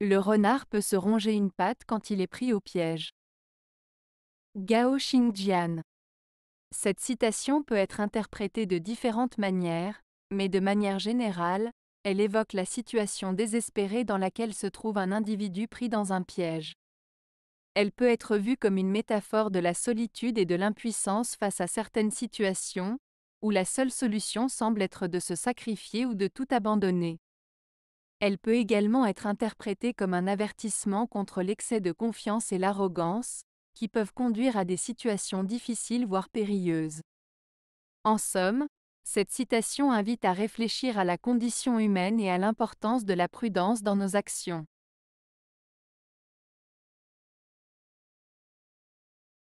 Le renard peut se ronger une patte quand il est pris au piège. Gao Xingjian. Cette citation peut être interprétée de différentes manières, mais de manière générale, elle évoque la situation désespérée dans laquelle se trouve un individu pris dans un piège. Elle peut être vue comme une métaphore de la solitude et de l'impuissance face à certaines situations, où la seule solution semble être de se sacrifier ou de tout abandonner. Elle peut également être interprétée comme un avertissement contre l'excès de confiance et l'arrogance, qui peuvent conduire à des situations difficiles voire périlleuses. En somme, cette citation invite à réfléchir à la condition humaine et à l'importance de la prudence dans nos actions.